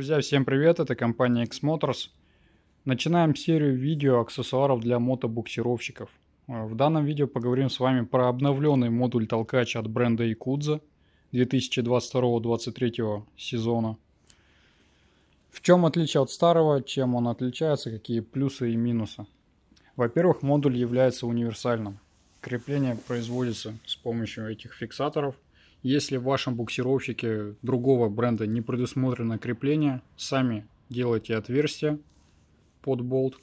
Друзья, всем привет, это компания X-Motors. Начинаем серию видео аксессуаров для мотобуксировщиков. Э, в данном видео поговорим с вами про обновленный модуль толкач от бренда Якудза 2022-2023 сезона. В чем отличие от старого, чем он отличается, какие плюсы и минусы. Во-первых, модуль является универсальным. Крепление производится с помощью этих фиксаторов – если в вашем буксировщике другого бренда не предусмотрено крепление, сами делайте отверстие под болт,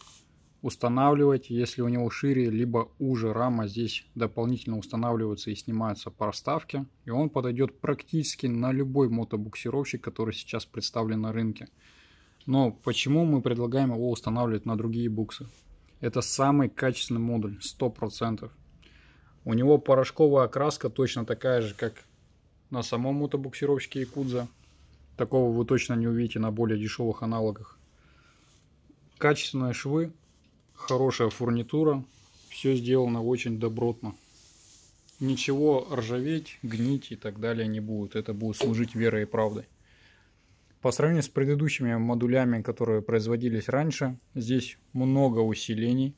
устанавливайте, если у него шире либо уже рама, здесь дополнительно устанавливаются и снимаются проставки, и он подойдет практически на любой мотобуксировщик, который сейчас представлен на рынке. Но почему мы предлагаем его устанавливать на другие буксы? Это самый качественный модуль, 100%. У него порошковая окраска точно такая же, как на самом мотобуксировщике Якудза. Такого вы точно не увидите на более дешевых аналогах. Качественные швы, хорошая фурнитура, все сделано очень добротно. Ничего ржаветь, гнить и так далее не будет. Это будет служить верой и правдой. По сравнению с предыдущими модулями, которые производились раньше, здесь много усилений.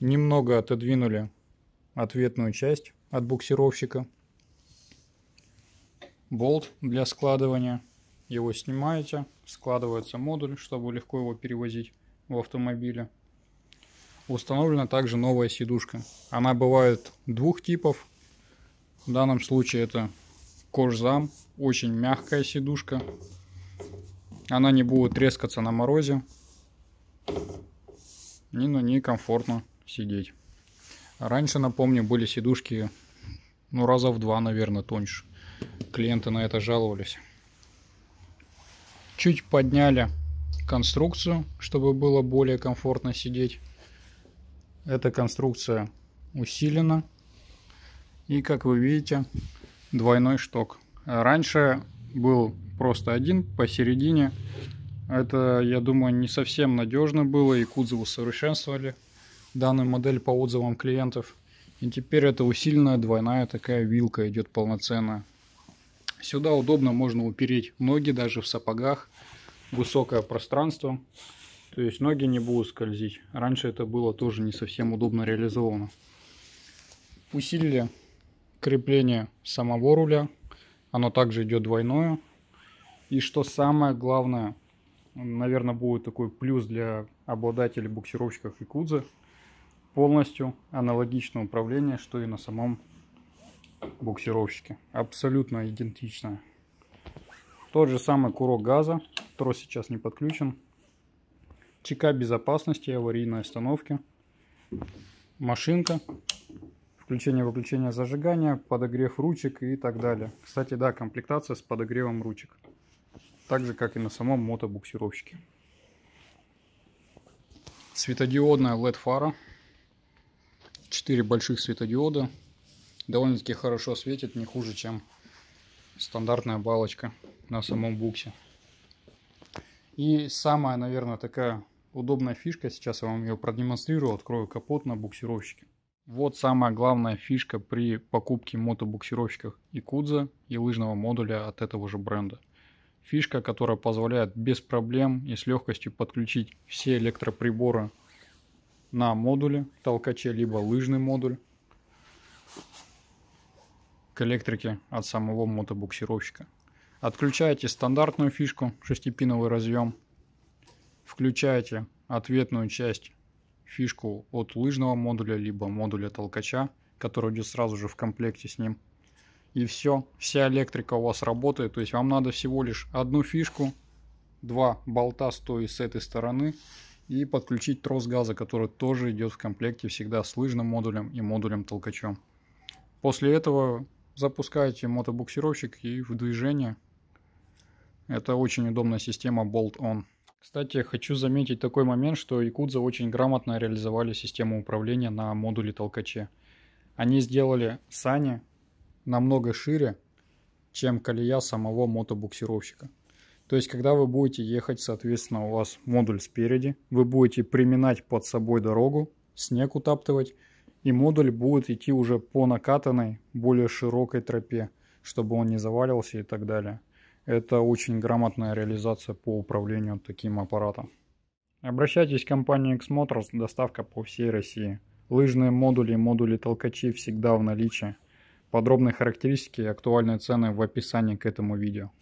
Немного отодвинули ответную часть от буксировщика, болт для складывания. Его снимаете, складывается модуль, чтобы легко его перевозить в автомобиле. Установлена также новая сидушка. Она бывает двух типов. В данном случае это кожзам, очень мягкая сидушка. Она не будет трескаться на морозе. И на ней комфортно сидеть. Раньше, напомню, были сидушки ну раза в два, наверное, тоньше клиенты на это жаловались. Чуть подняли конструкцию, чтобы было более комфортно сидеть. Эта конструкция усилена. И как вы видите, двойной шток. Раньше был просто один посередине. Это, я думаю, не совсем надежно было, и Кудзову совершенствовали данную модель по отзывам клиентов. И теперь это усиленная двойная такая вилка идет полноценная. Сюда удобно можно упереть ноги даже в сапогах. Высокое пространство. То есть ноги не будут скользить. Раньше это было тоже не совсем удобно реализовано. Усилили крепление самого руля. Оно также идет двойное. И что самое главное, наверное, будет такой плюс для обладателей буксировщиков Якудзы. Полностью аналогичное управление, что и на самом буксировщики. Абсолютно идентичная. Тот же самый курок газа. Трос сейчас не подключен. чека безопасности, аварийной остановки. Машинка. Включение-выключение зажигания, подогрев ручек и так далее. Кстати, да, комплектация с подогревом ручек. Так же, как и на самом мотобуксировщике. Светодиодная LED-фара. четыре больших светодиода довольно-таки хорошо светит, не хуже, чем стандартная балочка на самом буксе. И самая, наверное, такая удобная фишка, сейчас я вам ее продемонстрирую, открою капот на буксировщике. Вот самая главная фишка при покупке мотобуксировщиков Икудза и лыжного модуля от этого же бренда. Фишка, которая позволяет без проблем и с легкостью подключить все электроприборы на модуле толкаче, либо лыжный модуль электрики от самого мотобуксировщика. Отключаете стандартную фишку, шестипиновый разъем. Включаете ответную часть фишку от лыжного модуля, либо модуля толкача, который идет сразу же в комплекте с ним. И все, вся электрика у вас работает, то есть вам надо всего лишь одну фишку, два болта с той и с этой стороны и подключить трос газа, который тоже идет в комплекте всегда с лыжным модулем и модулем толкачом. После этого запускаете мотобуксировщик и в движение. Это очень удобная система Bolt-On. Кстати, хочу заметить такой момент, что Якудза очень грамотно реализовали систему управления на модуле толкаче. Они сделали сани намного шире, чем колея самого мотобуксировщика. То есть, когда вы будете ехать, соответственно, у вас модуль спереди, вы будете приминать под собой дорогу, снег утаптывать, и модуль будет идти уже по накатанной, более широкой тропе, чтобы он не завалился и так далее. Это очень грамотная реализация по управлению таким аппаратом. Обращайтесь к компании X-Motors, доставка по всей России. Лыжные модули и модули толкачи всегда в наличии. Подробные характеристики и актуальные цены в описании к этому видео.